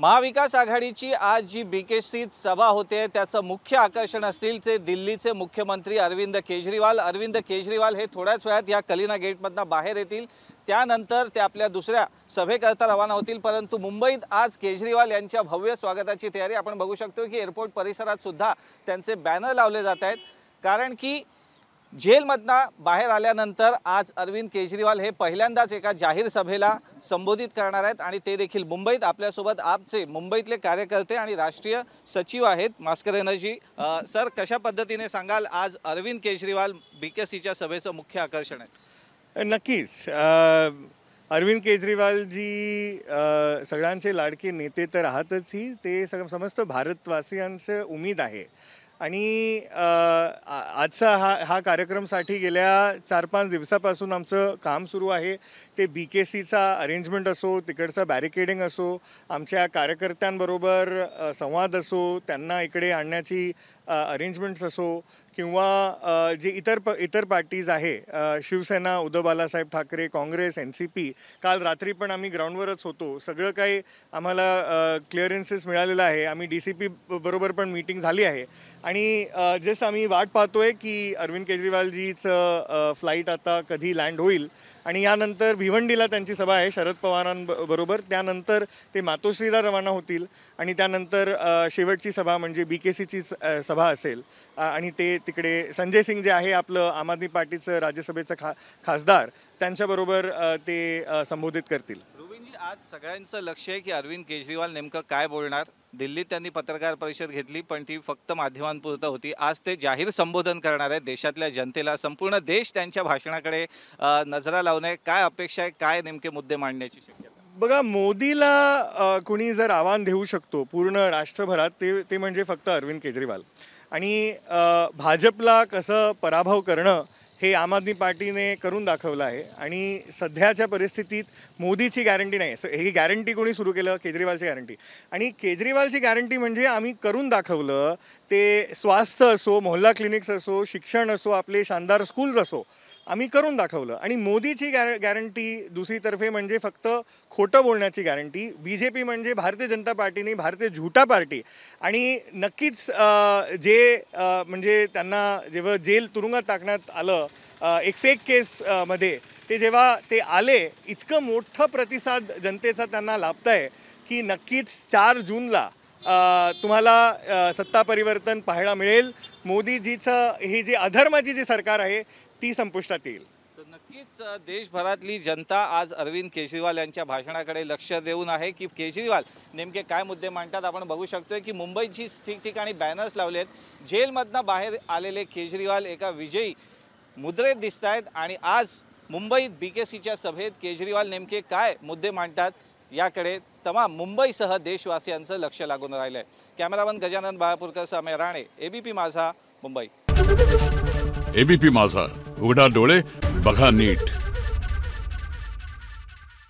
महाविकास आघाडीची आज G B के सीत सभा होते त्याचं मुख्य आकर्षण असतील ते दिल्लीचे मुख्यमंत्री अरविंद केजरीवाल अरविंद केजरीवाल हे थोड्याच वेळात या कलिना गेटमधनं बाहेर येतील त्यानंतर ते आपल्या दुसऱ्या सभेकरता रवाना होतील परंतु मुंबईत आज केजरीवाल यांच्या भव्य स्वागताची तयारी आपण बघू शकतो की एअरपोर्ट परिसरात सुद्धा त्यांचे बॅनर लावले जात आहेत कारण की जेलमधनं बाहेर आल्यानंतर आज अरविंद केजरीवाल हे पहिल्यांदाच एका जाहीर सभेला संबोधित करणार आहेत आणि ते देखील मुंबईत आपल्यासोबत आपचे मुंबईतले कार्यकर्ते आणि राष्ट्रीय सचिव आहेत मास्कर एनर्जी सर कशा पद्धतीने सांगाल आज अरविंद केजरीवाल बी के सीच्या सभेचं मुख्य आकर्षण आहे नक्कीच अरविंद केजरीवाल जी सगळ्यांचे लाडके नेते तर आहातच ही ते समस्त भारतवासियांचं उमेद आहे आणि आजचा हा हा कार्यक्रमसाठी गेल्या चार पाच दिवसापासून आमचं काम सुरू आहे ते बी के सीचा अरेंजमेंट असो तिकडचा बॅरिकेडिंग असो आमच्या कार्यकर्त्यांबरोबर संवाद असो त्यांना इकडे आणण्याची अरेंजमेंट्स असो किंवा जे इतर प इतर पार्टीज आहे Shiv Sena Uddhav Balasaheb Thackeray Congress N C P काल रात्री पण आम्ही ग्राउंडवरच होतो सगळं काही आम्हाला क्लिअरन्सेस मिळालेलं आहे आम्ही डी सी पी बरोबर पण मीटिंग झाली आहे आणि जस्ट आम्ही वाट पाहतोय की अरविंद केजरीवालजीचं फ्लाईट आता कधी लँड होईल आणि यानंतर भिवंडीला त्यांची सभा आहे शरद पवारांबरोबर त्यानंतर ते मातोश्रीला रवाना होतील आणि त्यानंतर शेवटची सभा म्हणजे बी के सीचीच सभा असेल आणि ते तिकडे संजय सिंग जे आहे आपलं आम आदमी पार्टीचं राज्यसभेचं खा खासदार त्यांच्याबरोबर ते संबोधित करतील आज सगळ्यांचं लक्ष आहे की अरविंद केजरीवाल नेमकं काय बोलणार दिल्लीत त्यांनी पत्रकार परिषद घेतली पण ती फक्त माध्यमांपुरतं होती आज ते जाहीर संबोधन करणार आहेत देशातल्या जनतेला संपूर्ण देश त्यांच्या भाषणाकडे नजरा लावणे काय अपेक्षा आहे काय नेमके मुद्दे मांडण्याची शक्यता बघा मोदीला कुणी जर आव्हान देऊ शकतो पूर्ण राष्ट्रभरात ते ते म्हणजे फक्त अरविंद केजरीवाल आणि भाजपला कसं पराभव करणं हे आम आदमी पार्टीने करून दाखवलं आहे आणि सध्याच्या परिस्थितीत मोदीची गॅरंटी नाही ही गॅरंटी कोणी सुरू केलं केजरीवालची गॅरंटी आणि केजरीवालची गॅरंटी म्हणजे आम्ही करून दाखवलं ते स्वास्थ्य असो मोहल्ला क्लिनिक्स असो शिक्षण असो आपले शानदार स्कूल्स असो आम्ही करून दाखवलं आणि मोदीची गॅर गॅरंटी दुसरीतर्फे म्हणजे फक्त खोटं बोलण्याची गॅरंटी बी जे पी म्हणजे भारतीय जनता पार्टीने भारतीय झुटा पार्टी आणि नक्कीच जे म्हणजे त्यांना जेव्हा जेल तुरुंगात टाकण्यात आलं एक फेक मध्ये ते जेव्हा ते आले इतकं मोठं प्रतिसाद जनतेचा त्यांना लाभत आहे की नक्कीच चार जूनला तुम्हाला सत्ता परिवर्तन पाहायला मिळेल मोदीजीचं ही जी अधर्माची जी सरकार आहे ती संपुष्टात येईल नक्कीच देशभरातली जनता आज अरविंद केजरीवाल यांच्या भाषणाकडे लक्ष देऊन आहे की केजरीवाल नेमके काय मुद्दे मांडतात आपण बघू शकतोय की मुंबईची ठिकठिकाणी बॅनर्स लावले आहेत जेलमधनं बाहेर आलेले केजरीवाल एका विजयी मुद्रेत दिसत आहेत आणि आज मुंबईत बी के सीच्या सभेत केजरीवाल नेमके काय मुद्दे मांडतात याकडे तमाम मुंबईसह देशवासियांचं लक्ष लागून राहिलं आहे कॅमेरामन गजानन बाळापूरकर समय राणे एबीपी माझा मुंबई एबीपी माझा उघडा डोळे बघा नीट